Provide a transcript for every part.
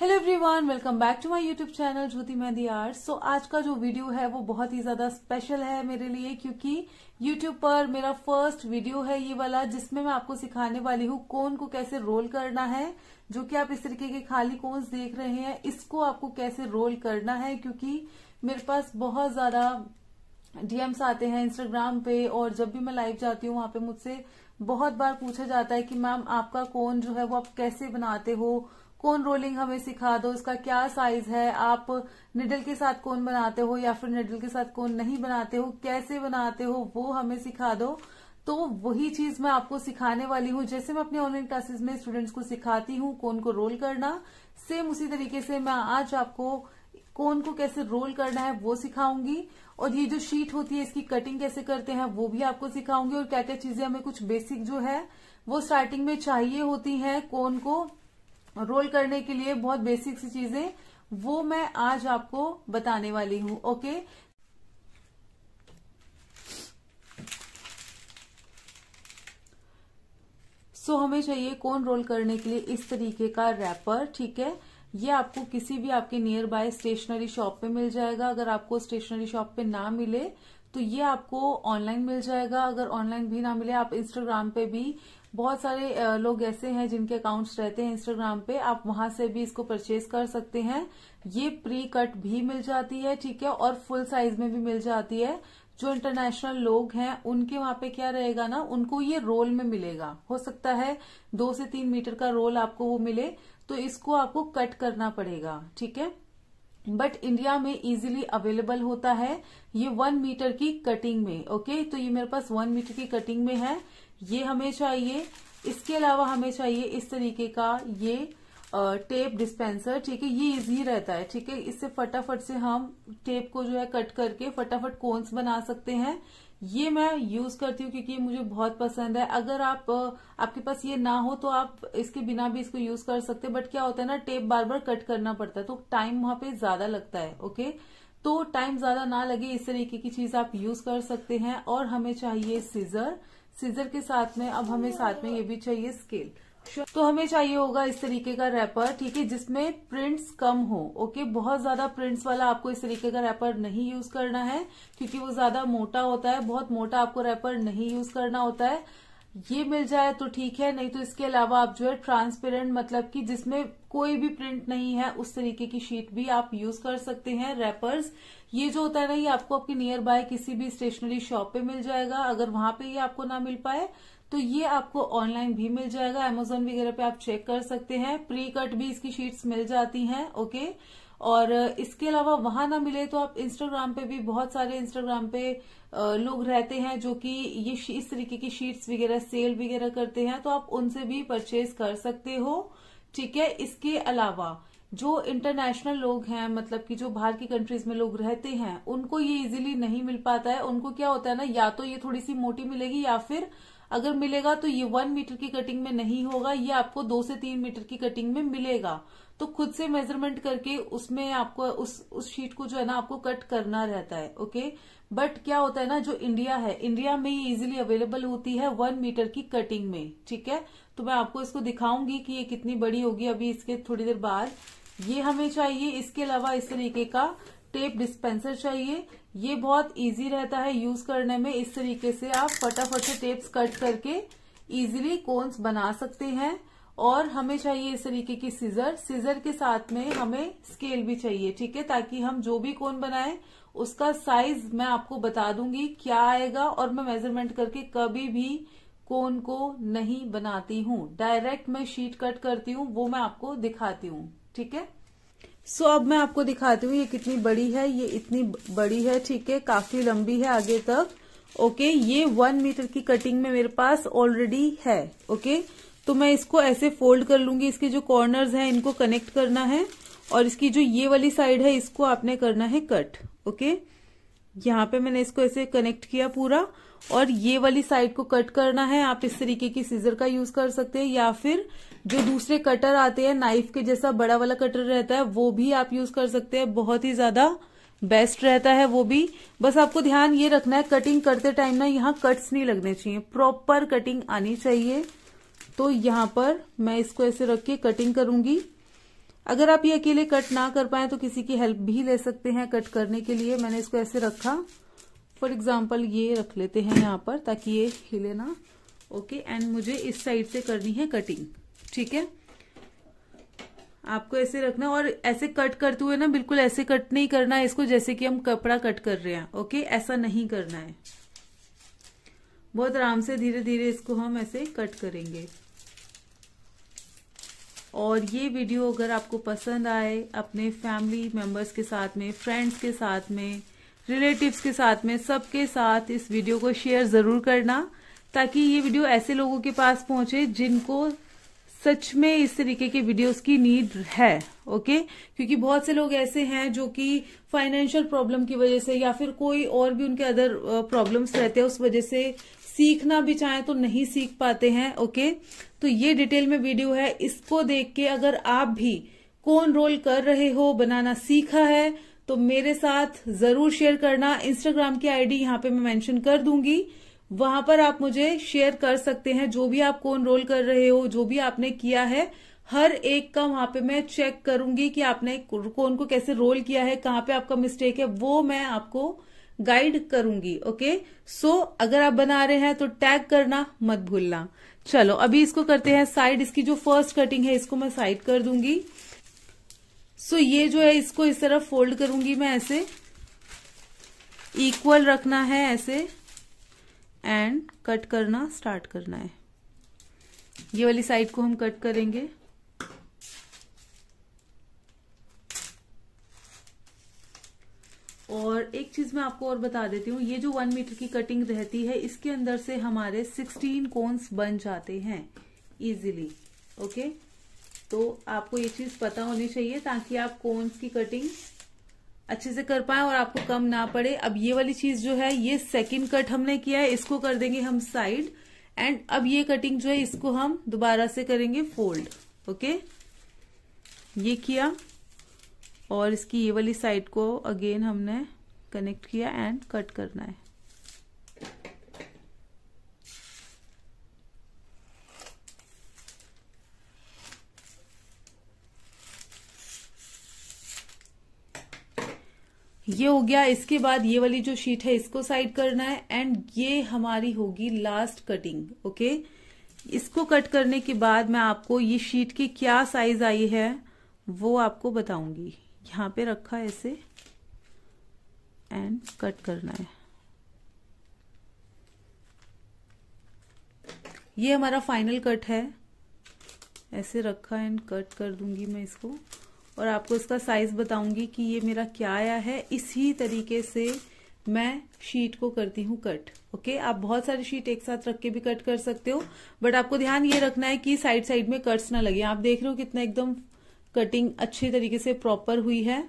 Hello everyone welcome back to my YouTube channel Jyoti Mehndi art so आज का जो video है वो बहुत ही ज्यादा स्पेशल है मेरे लिए क्योंकि यूट्यूब पर मेरा फर्स्ट वीडियो है ये वाला जिसमें मैं आपको सिखाने वाली हूँ कोन को कैसे रोल करना है जो कि आप इस तरीके के खाली कोन्स देख रहे हैं इसको आपको कैसे रोल करना है क्योंकि मेरे पास बहुत ज्यादा डीएम्स आते हैं इंस्टाग्राम पे और जब भी मैं लाइव जाती हूँ वहां पे मुझसे बहुत बार पूछा जाता है कि मैम आपका कोन जो है वो आप कैसे बनाते हो कौन रोलिंग हमें सिखा दो इसका क्या साइज है आप निडल के साथ कौन बनाते हो या फिर निडल के साथ कौन नहीं बनाते हो कैसे बनाते हो वो हमें सिखा दो तो वही चीज मैं आपको सिखाने वाली हूँ जैसे मैं अपने ऑनलाइन क्लासेस में स्टूडेंट्स को सिखाती हूँ कौन को रोल करना सेम उसी तरीके से मैं आज आपको कौन को कैसे रोल करना है वो सिखाऊंगी और ये जो शीट होती है इसकी कटिंग कैसे करते हैं वो भी आपको सिखाऊंगी और क्या क्या चीजें हमें कुछ बेसिक जो है वो स्टार्टिंग में चाहिए होती है कौन को रोल करने के लिए बहुत बेसिक सी चीजें वो मैं आज आपको बताने वाली हूं ओके सो so, हमें चाहिए कौन रोल करने के लिए इस तरीके का रैपर ठीक है ये आपको किसी भी आपके नियर बाय स्टेशनरी शॉप पे मिल जाएगा अगर आपको स्टेशनरी शॉप पे ना मिले तो ये आपको ऑनलाइन मिल जाएगा अगर ऑनलाइन भी ना मिले आप इंस्टाग्राम पे भी बहुत सारे लोग ऐसे हैं जिनके अकाउंट्स रहते हैं इंस्टाग्राम पे आप वहां से भी इसको परचेज कर सकते हैं ये प्री कट भी मिल जाती है ठीक है और फुल साइज में भी मिल जाती है जो इंटरनेशनल लोग हैं उनके वहां पे क्या रहेगा ना उनको ये रोल में मिलेगा हो सकता है दो से तीन मीटर का रोल आपको वो मिले तो इसको आपको कट करना पड़ेगा ठीक है बट इंडिया में इजीली अवेलेबल होता है ये वन मीटर की कटिंग में ओके तो ये मेरे पास वन मीटर की कटिंग में है ये हमें चाहिए इसके अलावा हमें चाहिए इस तरीके का ये टेप डिस्पेंसर ठीक है ये इजी रहता है ठीक है इससे फटाफट से हम टेप को जो है कट करके फटाफट कोन्स बना सकते हैं ये मैं यूज करती हूँ क्योंकि ये मुझे बहुत पसंद है अगर आप आपके पास ये ना हो तो आप इसके बिना भी इसको यूज कर सकते बट क्या होता है ना टेप बार बार कट करना पड़ता है तो टाइम वहां पे ज्यादा लगता है ओके तो टाइम ज्यादा ना लगे इस तरीके की चीज आप यूज कर सकते हैं और हमें चाहिए सीजर सीजर के साथ में अब हमें साथ में ये भी चाहिए स्केल तो हमें चाहिए होगा इस तरीके का रैपर ठीक है जिसमें प्रिंट्स कम हो ओके बहुत ज्यादा प्रिंट्स वाला आपको इस तरीके का रैपर नहीं यूज करना है क्योंकि वो ज्यादा मोटा होता है बहुत मोटा आपको रैपर नहीं यूज करना होता है ये मिल जाए तो ठीक है नहीं तो इसके अलावा आप जो है ट्रांसपेरेंट मतलब कि जिसमें कोई भी प्रिंट नहीं है उस तरीके की शीट भी आप यूज कर सकते हैं रैपर्स ये जो होता है ना ये आपको आपके नियर बाय किसी भी स्टेशनरी शॉप पे मिल जाएगा अगर वहां पे ये आपको ना मिल पाए तो ये आपको ऑनलाइन भी मिल जाएगा अमेजोन वगैरह पे आप चेक कर सकते हैं प्री कट भी इसकी शीट्स मिल जाती हैं ओके और इसके अलावा वहां ना मिले तो आप इंस्टाग्राम पे भी बहुत सारे इंस्टाग्राम पे लोग रहते हैं जो कि ये इस तरीके की शीट्स वगैरह सेल वगैरह करते हैं तो आप उनसे भी परचेज कर सकते हो ठीक है इसके अलावा जो इंटरनेशनल लोग हैं मतलब कि जो बाहर की कंट्रीज में लोग रहते हैं उनको ये इजीली नहीं मिल पाता है उनको क्या होता है ना या तो ये थोड़ी सी मोटी मिलेगी या फिर अगर मिलेगा तो ये वन मीटर की कटिंग में नहीं होगा ये आपको दो से तीन मीटर की कटिंग में मिलेगा तो खुद से मेजरमेंट करके उसमें आपको उस उस शीट को जो है ना आपको कट करना रहता है ओके बट क्या होता है ना जो इंडिया है इंडिया में ये इजिली अवेलेबल होती है वन मीटर की कटिंग में ठीक है तो मैं आपको इसको दिखाऊंगी कि ये कितनी बड़ी होगी अभी इसके थोड़ी देर बाद ये हमें चाहिए इसके अलावा इस तरीके का टेप डिस्पेंसर चाहिए ये बहुत इजी रहता है यूज करने में इस तरीके से आप फटाफट से टेप्स कट करके इजीली कोन्स बना सकते हैं और हमें चाहिए इस तरीके की सीजर सीजर के साथ में हमें स्केल भी चाहिए ठीक है ताकि हम जो भी कोन बनाएं उसका साइज मैं आपको बता दूंगी क्या आएगा और मैं मेजरमेंट करके कभी भी कोन को नहीं बनाती हूँ डायरेक्ट मैं शीट कट करती हूँ वो मैं आपको दिखाती हूँ ठीक है सो अब मैं आपको दिखाती हूँ ये कितनी बड़ी है ये इतनी बड़ी है ठीक है काफी लंबी है आगे तक ओके ये वन मीटर की कटिंग में मेरे पास ऑलरेडी है ओके तो मैं इसको ऐसे फोल्ड कर लूंगी इसके जो कॉर्नर्स हैं इनको कनेक्ट करना है और इसकी जो ये वाली साइड है इसको आपने करना है कट ओके यहाँ पे मैंने इसको ऐसे कनेक्ट किया पूरा और ये वाली साइड को कट करना है आप इस तरीके की सीजर का यूज कर सकते हैं या फिर जो दूसरे कटर आते हैं नाइफ के जैसा बड़ा वाला कटर रहता है वो भी आप यूज कर सकते हैं बहुत ही ज्यादा बेस्ट रहता है वो भी बस आपको ध्यान ये रखना है कटिंग करते टाइम ना यहाँ कट्स नहीं लगने चाहिए प्रॉपर कटिंग आनी चाहिए तो यहाँ पर मैं इसको ऐसे रख के कटिंग करूंगी अगर आप ये अकेले कट ना कर पाए तो किसी की हेल्प भी ले सकते हैं कट करने के लिए मैंने इसको ऐसे रखा फॉर एग्जाम्पल ये रख लेते हैं यहाँ पर ताकि ये हिले ना ओके एंड मुझे इस साइड से करनी है कटिंग ठीक है आपको ऐसे रखना और ऐसे कट करते हुए ना बिल्कुल ऐसे कट नहीं करना है इसको जैसे कि हम कपड़ा कट कर रहे हैं ओके ऐसा नहीं करना है बहुत आराम से धीरे धीरे इसको हम ऐसे कट करेंगे और ये वीडियो अगर आपको पसंद आए अपने फैमिली मेंबर्स के साथ में फ्रेंड्स के साथ में रिलेटिव्स के साथ में सबके साथ इस वीडियो को शेयर ज़रूर करना ताकि ये वीडियो ऐसे लोगों के पास पहुंचे जिनको सच में इस तरीके के वीडियोस की नीड है ओके क्योंकि बहुत से लोग ऐसे हैं जो कि फाइनेंशियल प्रॉब्लम की वजह से या फिर कोई और भी उनके अदर प्रॉब्लम्स रहते हैं उस वजह से सीखना भी चाहें तो नहीं सीख पाते हैं ओके तो ये डिटेल में वीडियो है इसको देख के अगर आप भी कौन रोल कर रहे हो बनाना सीखा है तो मेरे साथ जरूर शेयर करना इंस्टाग्राम की आईडी यहाँ पे मैं मेंशन कर दूंगी वहां पर आप मुझे शेयर कर सकते हैं जो भी आप कौन रोल कर रहे हो जो भी आपने किया है हर एक का वहां पे मैं चेक करूंगी कि आपने कौन को कैसे रोल किया है कहाँ पे आपका मिस्टेक है वो मैं आपको गाइड करूंगी ओके सो so, अगर आप बना रहे हैं तो टैग करना मत भूलना चलो अभी इसको करते हैं साइड इसकी जो फर्स्ट कटिंग है इसको मैं साइड कर दूंगी सो so, ये जो है इसको इस तरह फोल्ड करूंगी मैं ऐसे इक्वल रखना है ऐसे एंड कट करना स्टार्ट करना है ये वाली साइड को हम कट करेंगे और एक चीज मैं आपको और बता देती हूँ ये जो वन मीटर की कटिंग रहती है इसके अंदर से हमारे सिक्सटीन कोन्स बन जाते हैं इजीली ओके तो आपको ये चीज पता होनी चाहिए ताकि आप कोन्स की कटिंग अच्छे से कर पाए और आपको कम ना पड़े अब ये वाली चीज जो है ये सेकंड कट हमने किया है इसको कर देंगे हम साइड एंड अब ये कटिंग जो है इसको हम दोबारा से करेंगे फोल्ड ओके ये किया और इसकी ये वाली साइड को अगेन हमने कनेक्ट किया एंड कट करना है ये हो गया इसके बाद ये वाली जो शीट है इसको साइड करना है एंड ये हमारी होगी लास्ट कटिंग ओके इसको कट करने के बाद मैं आपको ये शीट की क्या साइज आई है वो आपको बताऊंगी यहां पे रखा है इसे एंड कट करना है ये हमारा फाइनल कट है ऐसे रखा एंड कट कर दूंगी मैं इसको और आपको इसका साइज बताऊंगी कि ये मेरा क्या आया है इसी तरीके से मैं शीट को करती हूँ कट ओके आप बहुत सारी शीट एक साथ रख के भी कट कर सकते हो बट आपको ध्यान ये रखना है कि साइड साइड में कट्स ना लगे आप देख रहे हो कितना एकदम कटिंग अच्छे तरीके से प्रॉपर हुई है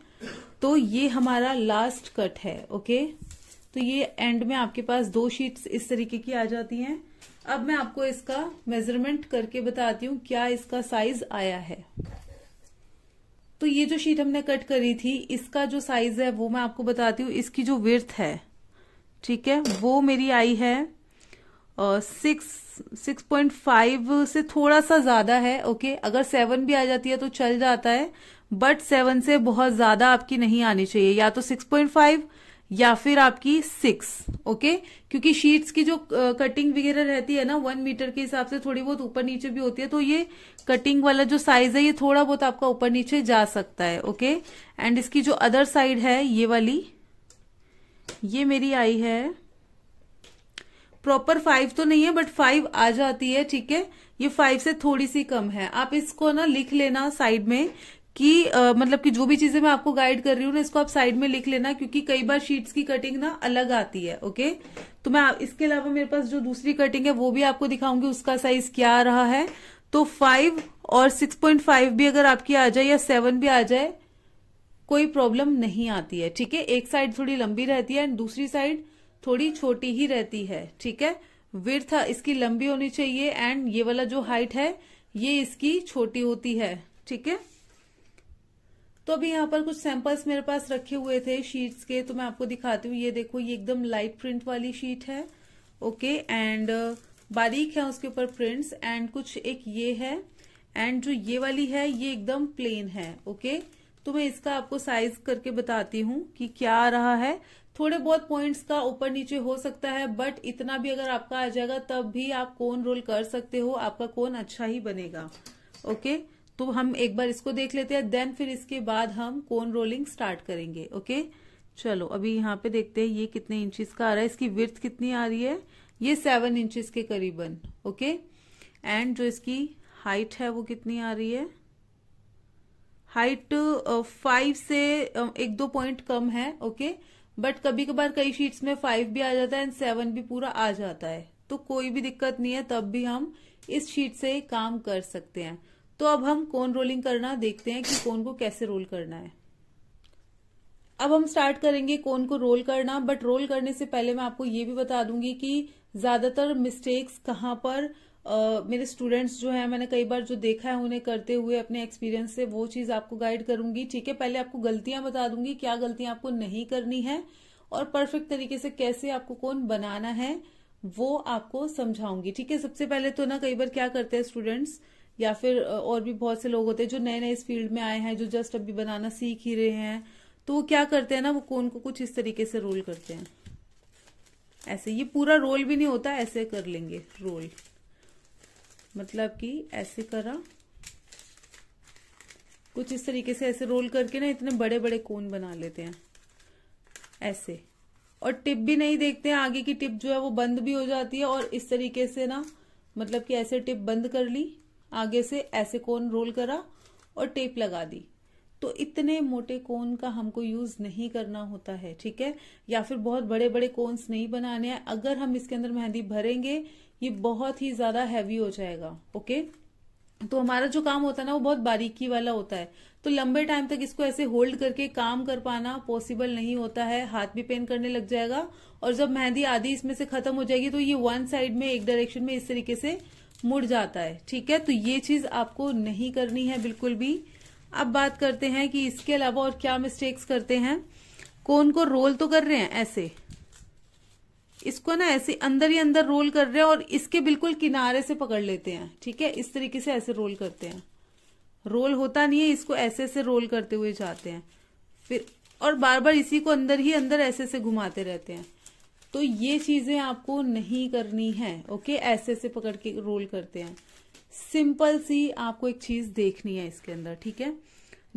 तो ये हमारा लास्ट कट है ओके तो ये एंड में आपके पास दो शीट्स इस तरीके की आ जाती हैं अब मैं आपको इसका मेजरमेंट करके बताती हूँ क्या इसका साइज आया है तो ये जो शीट हमने कट करी थी इसका जो साइज है वो मैं आपको बताती हूँ इसकी जो विर्थ है ठीक है वो मेरी आई है सिक्स सिक्स पॉइंट फाइव से थोड़ा सा ज़्यादा है ओके अगर सेवन भी आ जाती है तो चल जाता है बट सेवन से बहुत ज़्यादा आपकी नहीं आनी चाहिए या तो सिक्स पॉइंट फाइव या फिर आपकी सिक्स ओके क्योंकि शीट्स की जो कटिंग वगैरह रहती है ना वन मीटर के हिसाब से थोड़ी बहुत ऊपर नीचे भी होती है तो ये कटिंग वाला जो साइज है ये थोड़ा बहुत आपका ऊपर नीचे जा सकता है ओके एंड इसकी जो अदर साइड है ये वाली ये मेरी आई है प्रॉपर फाइव तो नहीं है बट फाइव आ जाती है ठीक है ये फाइव से थोड़ी सी कम है आप इसको ना लिख लेना साइड में कि आ, मतलब कि जो भी चीजें मैं आपको गाइड कर रही हूँ ना इसको आप साइड में लिख लेना क्योंकि कई बार शीट्स की कटिंग ना अलग आती है ओके तो मैं इसके अलावा मेरे पास जो दूसरी कटिंग है वो भी आपको दिखाऊंगी उसका साइज क्या रहा है तो फाइव और सिक्स पॉइंट फाइव भी अगर आपकी आ जाए या सेवन भी आ जाए कोई प्रॉब्लम नहीं आती है ठीक है एक साइड थोड़ी लंबी रहती है एंड दूसरी साइड थोड़ी छोटी ही रहती है ठीक है विर्थ हाँ, इसकी लंबी होनी चाहिए एंड ये वाला जो हाइट है ये इसकी छोटी होती है ठीक है तो अभी यहाँ पर कुछ सैंपल्स मेरे पास रखे हुए थे शीट्स के तो मैं आपको दिखाती हूँ ये देखो ये एकदम लाइट प्रिंट वाली शीट है ओके एंड uh, बारीक है उसके ऊपर प्रिंट्स एंड कुछ एक ये है एंड जो ये वाली है ये एकदम प्लेन है ओके तो मैं इसका आपको साइज करके बताती हूँ कि क्या आ रहा है थोड़े बहुत पॉइंट्स का ऊपर नीचे हो सकता है बट इतना भी अगर आपका आ जाएगा तब भी आप कोन रोल कर सकते हो आपका कोन अच्छा ही बनेगा ओके okay? तो हम एक बार इसको देख लेते हैं देन फिर इसके बाद हम कोन रोलिंग स्टार्ट करेंगे ओके चलो अभी यहाँ पे देखते हैं ये कितने इंचज का आ रहा है इसकी विर्थ कितनी आ रही है ये सेवन इंचज के करीबन ओके एंड जो इसकी हाइट है वो कितनी आ रही है हाइट फाइव से एक दो पॉइंट कम है ओके बट कभी कभार कई शीट्स में फाइव भी आ जाता है एंड सेवन भी पूरा आ जाता है तो कोई भी दिक्कत नहीं है तब भी हम इस शीट से काम कर सकते हैं तो अब हम कोन रोलिंग करना देखते हैं कि कोन को कैसे रोल करना है अब हम स्टार्ट करेंगे कोन को रोल करना बट रोल करने से पहले मैं आपको ये भी बता दूंगी कि ज्यादातर मिस्टेक्स कहाँ पर Uh, मेरे स्टूडेंट्स जो है मैंने कई बार जो देखा है उन्हें करते हुए अपने एक्सपीरियंस से वो चीज आपको गाइड करूंगी ठीक है पहले आपको गलतियां बता दूंगी क्या गलतियां आपको नहीं करनी है और परफेक्ट तरीके से कैसे आपको कौन बनाना है वो आपको समझाऊंगी ठीक है सबसे पहले तो ना कई बार क्या करते हैं स्टूडेंट्स या फिर और भी बहुत से लोग होते हैं जो नए नए इस फील्ड में आए हैं जो जस्ट अभी बनाना सीख ही रहे हैं तो वो क्या करते हैं ना वो कोन को कुछ इस तरीके से रोल करते हैं ऐसे ये पूरा रोल भी नहीं होता ऐसे कर लेंगे रोल मतलब कि ऐसे करा कुछ इस तरीके से ऐसे रोल करके ना इतने बड़े बड़े कोन बना लेते हैं ऐसे और टिप भी नहीं देखते हैं आगे की टिप जो है वो बंद भी हो जाती है और इस तरीके से ना मतलब कि ऐसे टिप बंद कर ली आगे से ऐसे कोन रोल करा और टेप लगा दी तो इतने मोटे कोन का हमको यूज नहीं करना होता है ठीक है या फिर बहुत बड़े बड़े कोन्स नहीं बनाने हैं अगर हम इसके अंदर मेहंदी भरेंगे ये बहुत ही ज्यादा हैवी हो जाएगा ओके तो हमारा जो काम होता है ना वो बहुत बारीकी वाला होता है तो लंबे टाइम तक इसको ऐसे होल्ड करके काम कर पाना पॉसिबल नहीं होता है हाथ भी पेन करने लग जाएगा और जब मेहंदी आधी इसमें से खत्म हो जाएगी तो ये वन साइड में एक डायरेक्शन में इस तरीके से मुड़ जाता है ठीक है तो ये चीज आपको नहीं करनी है बिल्कुल भी अब बात करते हैं कि इसके अलावा और क्या मिस्टेक्स करते हैं कोन को रोल तो कर रहे हैं ऐसे इसको ना ऐसे अंदर ही अंदर रोल कर रहे हैं और इसके बिल्कुल किनारे से पकड़ लेते हैं ठीक है इस तरीके से ऐसे रोल करते हैं रोल होता नहीं है इसको ऐसे ऐसे रोल करते हुए जाते हैं फिर और बार बार इसी को अंदर ही अंदर ऐसे ऐसे घुमाते रहते हैं तो ये चीजें आपको नहीं करनी है ओके ऐसे ऐसे पकड़ के रोल करते हैं सिंपल सी आपको एक चीज देखनी है इसके अंदर ठीक है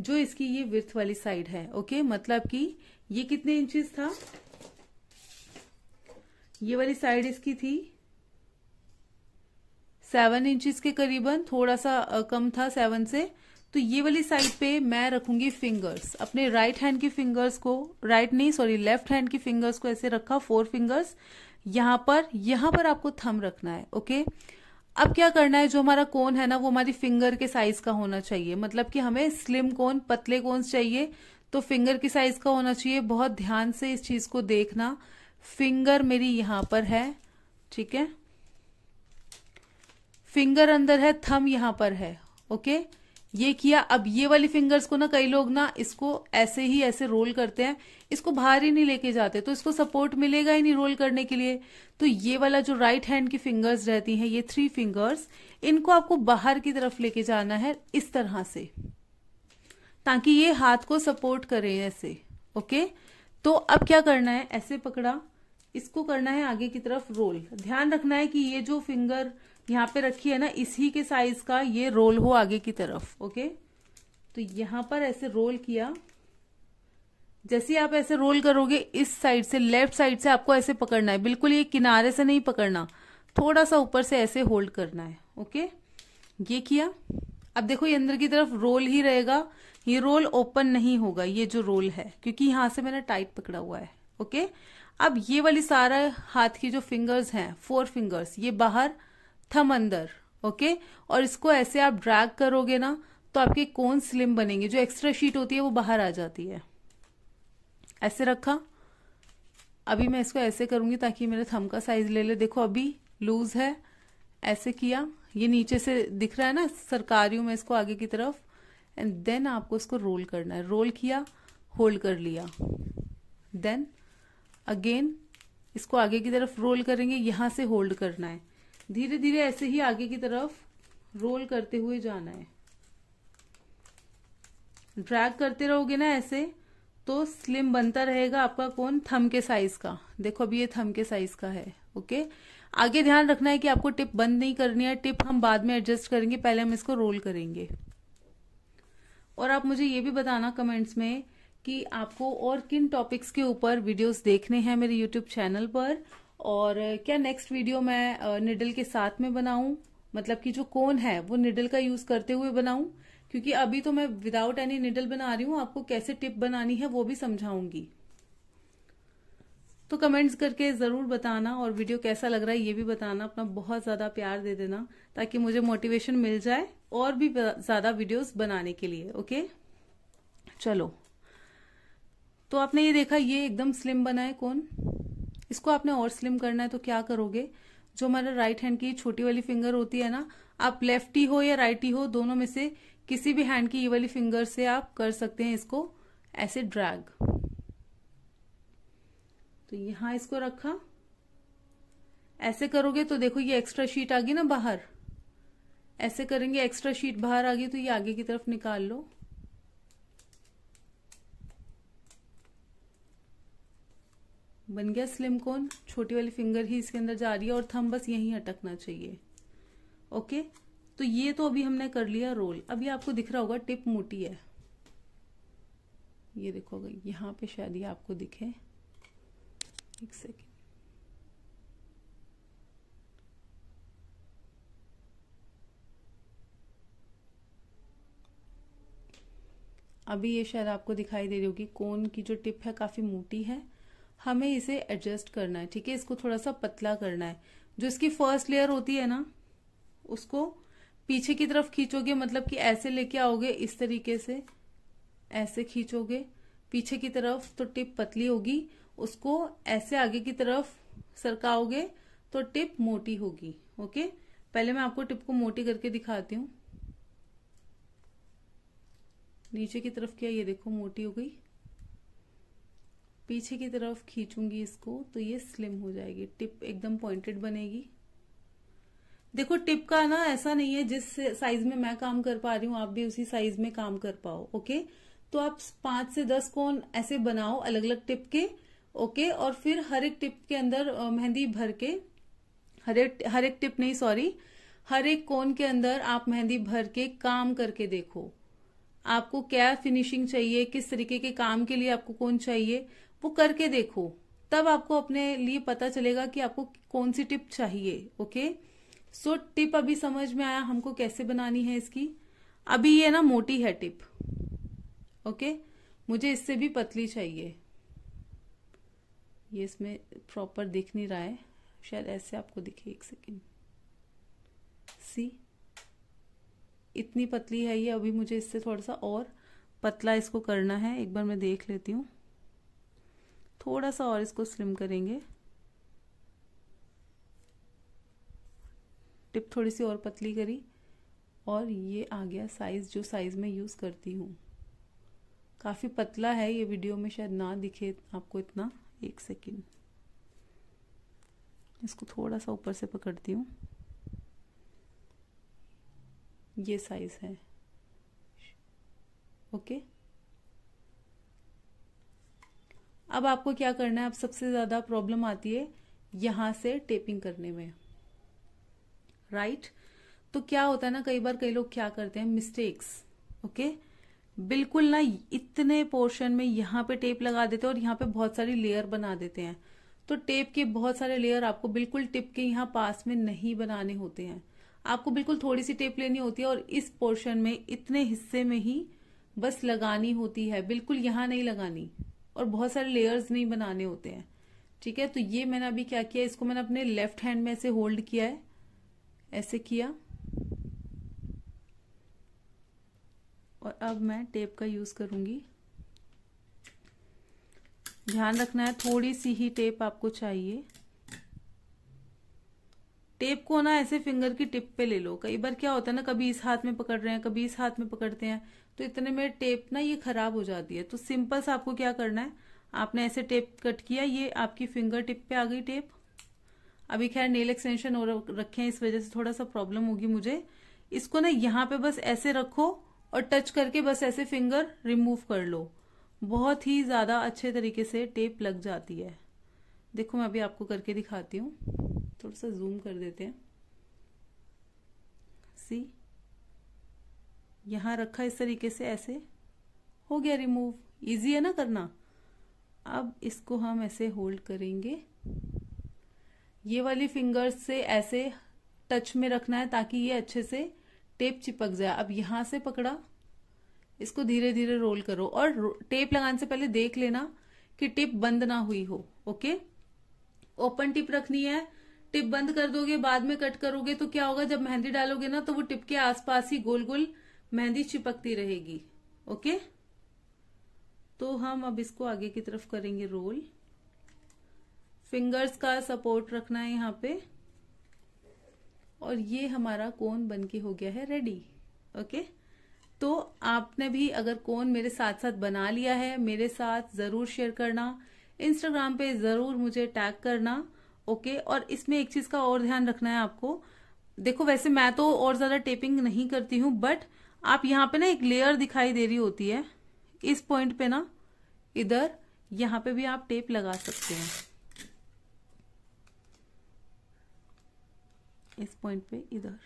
जो इसकी ये विर्थ वाली साइड है ओके मतलब कि ये कितने इंचेस था ये वाली साइड इसकी थी सेवन इंचेस के करीबन थोड़ा सा कम था सेवन से तो ये वाली साइड पे मैं रखूंगी फिंगर्स अपने राइट हैंड की फिंगर्स को राइट नहीं सॉरी लेफ्ट हैंड की फिंगर्स को ऐसे रखा फोर फिंगर्स यहां पर यहां पर आपको थम रखना है ओके अब क्या करना है जो हमारा कोन है ना वो हमारी फिंगर के साइज का होना चाहिए मतलब कि हमें स्लिम कोन पतले कोन चाहिए तो फिंगर की साइज का होना चाहिए बहुत ध्यान से इस चीज को देखना फिंगर मेरी यहां पर है ठीक है फिंगर अंदर है थम यहां पर है ओके okay? ये किया अब ये वाली फिंगर्स को ना कई लोग ना इसको ऐसे ही ऐसे रोल करते हैं इसको बाहर ही नहीं लेके जाते तो इसको सपोर्ट मिलेगा ही नहीं रोल करने के लिए तो ये वाला जो राइट हैंड की फिंगर्स रहती हैं ये थ्री फिंगर्स इनको आपको बाहर की तरफ लेके जाना है इस तरह से ताकि ये हाथ को सपोर्ट करे ऐसे ओके तो अब क्या करना है ऐसे पकड़ा इसको करना है आगे की तरफ रोल ध्यान रखना है कि ये जो फिंगर यहाँ पे रखी है ना इसी के साइज का ये रोल हो आगे की तरफ ओके तो यहाँ पर ऐसे रोल किया जैसे आप ऐसे रोल करोगे इस साइड से लेफ्ट साइड से आपको ऐसे पकड़ना है बिल्कुल ये किनारे से नहीं पकड़ना थोड़ा सा ऊपर से ऐसे होल्ड करना है ओके ये किया अब देखो ये अंदर की तरफ रोल ही रहेगा ये रोल ओपन नहीं होगा ये जो रोल है क्योंकि यहां से मैंने टाइट पकड़ा हुआ है ओके अब ये वाली सारा हाथ की जो फिंगर्स हैं फोर फिंगर्स ये बाहर थम अंदर ओके और इसको ऐसे आप ड्रैग करोगे ना तो आपके कोन स्लिम बनेंगे जो एक्स्ट्रा शीट होती है वो बाहर आ जाती है ऐसे रखा अभी मैं इसको ऐसे करूंगी ताकि मेरे थम का साइज ले ले देखो अभी लूज है ऐसे किया ये नीचे से दिख रहा है ना सरकारी रही मैं इसको आगे की तरफ एंड देन आपको इसको रोल करना है रोल किया होल्ड कर लिया देन अगेन इसको आगे की तरफ रोल करेंगे यहां से होल्ड करना है धीरे धीरे ऐसे ही आगे की तरफ रोल करते हुए जाना है ड्रैग करते रहोगे ना ऐसे तो स्लिम बनता रहेगा आपका कौन थम के साइज का देखो अभी ये थम के साइज का है ओके आगे ध्यान रखना है कि आपको टिप बंद नहीं करनी है टिप हम बाद में एडजस्ट करेंगे पहले हम इसको रोल करेंगे और आप मुझे ये भी बताना कमेंट्स में कि आपको और किन टॉपिक्स के ऊपर वीडियोस देखने हैं मेरे यूट्यूब चैनल पर और क्या नेक्स्ट वीडियो मैं निडल के साथ में बनाऊं मतलब कि जो कोन है वो निडल का यूज करते हुए बनाऊं क्योंकि अभी तो मैं विदाउट एनी निडल बना रही हूं आपको कैसे टिप बनानी है वो भी समझाऊंगी तो कमेंट्स करके जरूर बताना और वीडियो कैसा लग रहा है ये भी बताना अपना बहुत ज्यादा प्यार दे देना ताकि मुझे मोटिवेशन मिल जाए और भी ज्यादा वीडियोस बनाने के लिए ओके चलो तो आपने ये देखा ये एकदम स्लिम बना है कौन इसको आपने और स्लिम करना है तो क्या करोगे जो हमारा राइट हैंड की छोटी वाली फिंगर होती है ना आप लेफ्टी हो या राइटी हो दोनों में से किसी भी हैंड की ये वाली फिंगर से आप कर सकते हैं इसको ऐसे ड्रैग तो यहां इसको रखा ऐसे करोगे तो देखो ये एक्स्ट्रा शीट आ गई ना बाहर ऐसे करेंगे एक्स्ट्रा शीट बाहर आ गई तो ये आगे की तरफ निकाल लो बन गया स्लिम कोन छोटी वाली फिंगर ही इसके अंदर जा रही है और थम बस यहीं अटकना चाहिए ओके तो ये तो अभी हमने कर लिया रोल अभी आपको दिख रहा होगा टिप मोटी है ये देखो यहाँ पे शायद ये आपको दिखे एक सेकेंड अभी ये शायद आपको दिखाई दे रही होगी कोन की जो टिप है काफ़ी मोटी है हमें इसे एडजस्ट करना है ठीक है इसको थोड़ा सा पतला करना है जो इसकी फर्स्ट लेयर होती है ना उसको पीछे की तरफ खींचोगे मतलब कि ऐसे लेके आओगे इस तरीके से ऐसे खींचोगे पीछे की तरफ तो टिप पतली होगी उसको ऐसे आगे की तरफ सरकाओगे तो टिप मोटी होगी ओके पहले मैं आपको टिप को मोटी करके दिखाती हूँ नीचे की तरफ क्या ये देखो मोटी हो गई पीछे की तरफ खींचूंगी इसको तो ये स्लिम हो जाएगी टिप एकदम पॉइंटेड बनेगी देखो टिप का ना ऐसा नहीं है जिस साइज में मैं काम कर पा रही हूं आप भी उसी साइज में काम कर पाओ ओके तो आप पांच से दस कोन ऐसे बनाओ अलग अलग टिप के ओके और फिर हर एक टिप के अंदर मेहंदी भर के हर एक हर एक टिप नहीं सॉरी हर एक कोन के अंदर आप मेहंदी भर के काम करके देखो आपको क्या फिनिशिंग चाहिए किस तरीके के काम के लिए आपको कौन चाहिए वो करके देखो तब आपको अपने लिए पता चलेगा कि आपको कौन सी टिप चाहिए ओके सो टिप अभी समझ में आया हमको कैसे बनानी है इसकी अभी ये ना मोटी है टिप ओके मुझे इससे भी पतली चाहिए ये इसमें प्रॉपर दिख नहीं रहा है शायद ऐसे आपको दिखे एक सेकेंड सी इतनी पतली है ये अभी मुझे इससे थोड़ा सा और पतला इसको करना है एक बार मैं देख लेती हूँ थोड़ा सा और इसको स्लिम करेंगे टिप थोड़ी सी और पतली करी और ये आ गया साइज़ जो साइज़ मैं यूज़ करती हूँ काफ़ी पतला है ये वीडियो में शायद ना दिखे आपको इतना एक सेकेंड इसको थोड़ा सा ऊपर से पकड़ती हूँ ये साइज़ है ओके अब आपको क्या करना है अब सबसे ज्यादा प्रॉब्लम आती है यहां से टेपिंग करने में राइट right? तो क्या होता है ना कई बार कई लोग क्या करते हैं मिस्टेक्स ओके बिल्कुल ना इतने पोर्शन में यहां पे टेप लगा देते हैं और यहाँ पे बहुत सारी लेयर बना देते हैं तो टेप के बहुत सारे लेयर आपको बिल्कुल टिप के यहाँ पास में नहीं बनाने होते हैं आपको बिल्कुल थोड़ी सी टेप लेनी होती है और इस पोर्शन में इतने हिस्से में ही बस लगानी होती है बिल्कुल यहां नहीं लगानी और बहुत सारे लेयर्स नहीं बनाने होते हैं ठीक है तो ये मैंने अभी क्या किया इसको मैंने अपने लेफ्ट हैंड में ऐसे होल्ड किया है ऐसे किया और अब मैं टेप का यूज करूंगी ध्यान रखना है थोड़ी सी ही टेप आपको चाहिए टेप को ना ऐसे फिंगर की टिप पे ले लो कई बार क्या होता है ना कभी इस हाथ में पकड़ रहे हैं कभी इस हाथ में पकड़ते हैं तो इतने में टेप ना ये खराब हो जाती है तो सिंपल सा आपको क्या करना है आपने ऐसे टेप कट किया ये आपकी फिंगर टिप पे आ गई टेप अभी खैर नेल एक्सटेंशन और रखे हैं इस वजह से थोड़ा सा प्रॉब्लम होगी मुझे इसको ना यहाँ पे बस ऐसे रखो और टच करके बस ऐसे फिंगर रिमूव कर लो बहुत ही ज़्यादा अच्छे तरीके से टेप लग जाती है देखो मैं अभी आपको करके दिखाती हूँ थोड़ा सा जूम कर देते हैं सी यहाँ रखा इस तरीके से ऐसे हो गया रिमूव इजी है ना करना अब इसको हम ऐसे होल्ड करेंगे ये वाली फिंगर्स से ऐसे टच में रखना है ताकि ये अच्छे से टेप चिपक जाए अब यहाँ से पकड़ा इसको धीरे धीरे रोल करो और टेप लगाने से पहले देख लेना कि टिप बंद ना हुई हो ओके ओपन टिप रखनी है टिप बंद कर दोगे बाद में कट करोगे तो क्या होगा जब मेहंदी डालोगे ना तो वो टिप के आसपास ही गोल गोल मेहंदी चिपकती रहेगी ओके तो हम अब इसको आगे की तरफ करेंगे रोल फिंगर्स का सपोर्ट रखना है यहाँ पे और ये हमारा कोन बन के हो गया है रेडी ओके तो आपने भी अगर कोन मेरे साथ साथ बना लिया है मेरे साथ जरूर शेयर करना इंस्टाग्राम पे जरूर मुझे टैग करना ओके और इसमें एक चीज का और ध्यान रखना है आपको देखो वैसे मैं तो और ज्यादा टेपिंग नहीं करती हूँ बट आप यहाँ पे ना एक लेयर दिखाई दे रही होती है इस पॉइंट पे ना इधर यहाँ पे भी आप टेप लगा सकते हैं इस पॉइंट पे इधर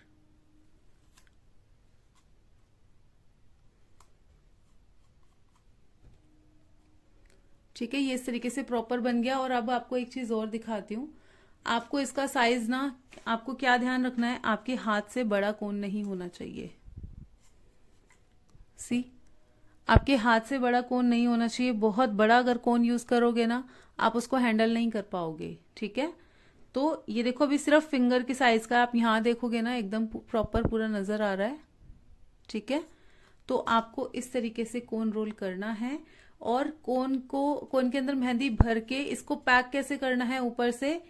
ठीक है ये इस तरीके से प्रॉपर बन गया और अब आपको एक चीज और दिखाती हूँ आपको इसका साइज ना आपको क्या ध्यान रखना है आपके हाथ से बड़ा कोन नहीं होना चाहिए सी आपके हाथ से बड़ा कोन नहीं होना चाहिए बहुत बड़ा अगर कोन यूज करोगे ना आप उसको हैंडल नहीं कर पाओगे ठीक है तो ये देखो अभी सिर्फ फिंगर के साइज का आप यहां देखोगे ना एकदम प्रॉपर पूरा नजर आ रहा है ठीक है तो आपको इस तरीके से कोन रोल करना है और कोन को कोन के अंदर मेहंदी भर के इसको पैक कैसे करना है ऊपर से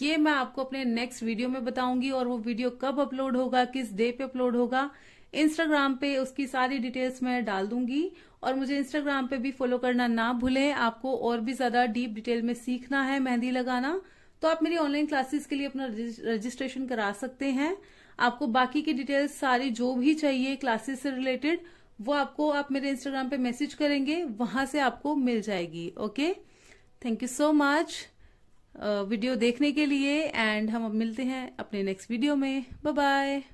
ये मैं आपको अपने नेक्स्ट वीडियो में बताऊंगी और वो वीडियो कब अपलोड होगा किस डे पे अपलोड होगा इंस्टाग्राम पे उसकी सारी डिटेल्स मैं डाल दूंगी और मुझे इंस्टाग्राम पे भी फॉलो करना ना भूलें आपको और भी ज्यादा डीप डिटेल में सीखना है मेहंदी लगाना तो आप मेरी ऑनलाइन क्लासेस के लिए अपना रजिस्ट्रेशन करा सकते हैं आपको बाकी की डिटेल्स सारी जो भी चाहिए क्लासेस से रिलेटेड वो आपको आप मेरे इंस्टाग्राम पे मैसेज करेंगे वहां से आपको मिल जाएगी okay thank you so much video देखने के लिए एंड हम अब मिलते हैं अपने नेक्स्ट वीडियो में बाय बाय